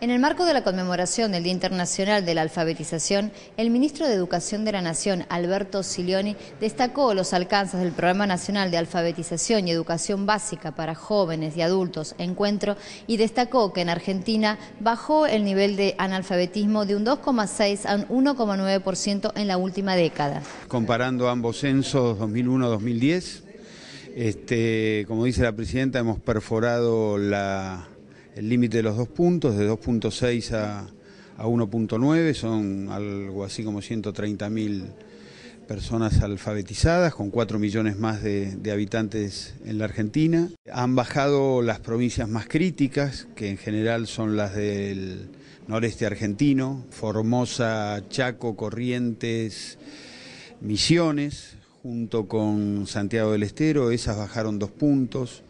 En el marco de la conmemoración del Día Internacional de la Alfabetización, el ministro de Educación de la Nación, Alberto Silioni, destacó los alcances del Programa Nacional de Alfabetización y Educación Básica para Jóvenes y Adultos Encuentro y destacó que en Argentina bajó el nivel de analfabetismo de un 2,6 a un 1,9% en la última década. Comparando ambos censos 2001-2010, este, como dice la presidenta, hemos perforado la el límite de los dos puntos, de 2.6 a, 1.9, son algo así como 130.000 personas alfabetizadas, con 4 millones más de, de, habitantes en la Argentina. Han bajado las provincias más críticas, que en general son las del noreste argentino, Formosa, Chaco, Corrientes, Misiones, junto con Santiago del Estero, esas bajaron dos puntos.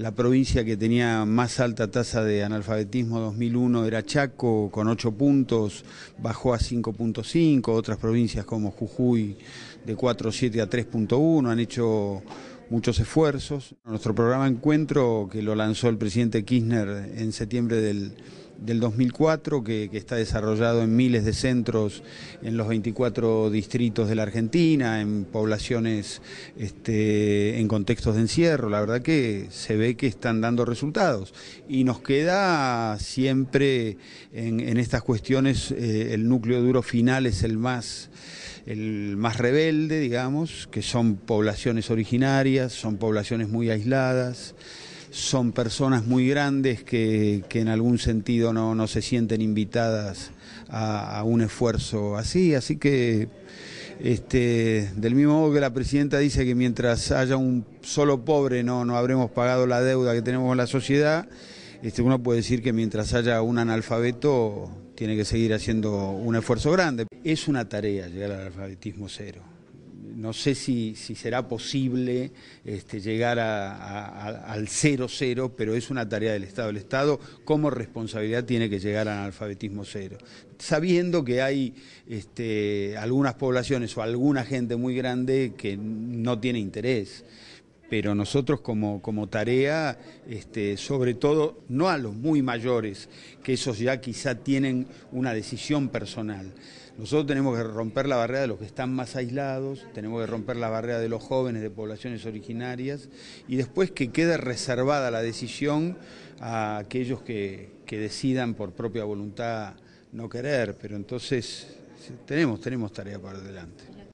La provincia que tenía más alta tasa de analfabetismo 2001 era Chaco, con 8 puntos, bajó a 5.5, otras provincias como Jujuy de 4.7 a 3.1 han hecho muchos esfuerzos. Nuestro programa Encuentro, que lo lanzó el presidente Kirchner en septiembre del del 2004 que, está desarrollado en miles de centros en los 24 distritos de la Argentina, en poblaciones este, en contextos de encierro. La verdad que se ve que están dando resultados y nos queda siempre en, estas cuestiones eh, el núcleo duro final es el más el más rebelde, digamos, que son poblaciones originarias, son poblaciones muy aisladas son personas muy grandes que, que en algún sentido no, no se sienten invitadas a, un esfuerzo así, así que este, del mismo modo que la presidenta dice que mientras haya un solo pobre no, habremos pagado la deuda que tenemos en la sociedad, este, uno puede decir que mientras haya un analfabeto tiene que seguir haciendo un esfuerzo grande. Es una tarea llegar al alfabetismo cero no sé si, será posible este, llegar al cero-cero, pero es una tarea del Estado. El Estado como responsabilidad tiene que llegar al alfabetismo cero. Sabiendo que hay este, algunas poblaciones o alguna gente muy grande que no tiene interés pero nosotros como, tarea, este, sobre todo no a los muy mayores, que esos ya quizá tienen una decisión personal. Nosotros tenemos que romper la barrera de los que están más aislados, tenemos que romper la barrera de los jóvenes de poblaciones originarias y después que quede reservada la decisión a aquellos que, decidan por propia voluntad no querer, pero entonces tenemos, tenemos tarea para adelante.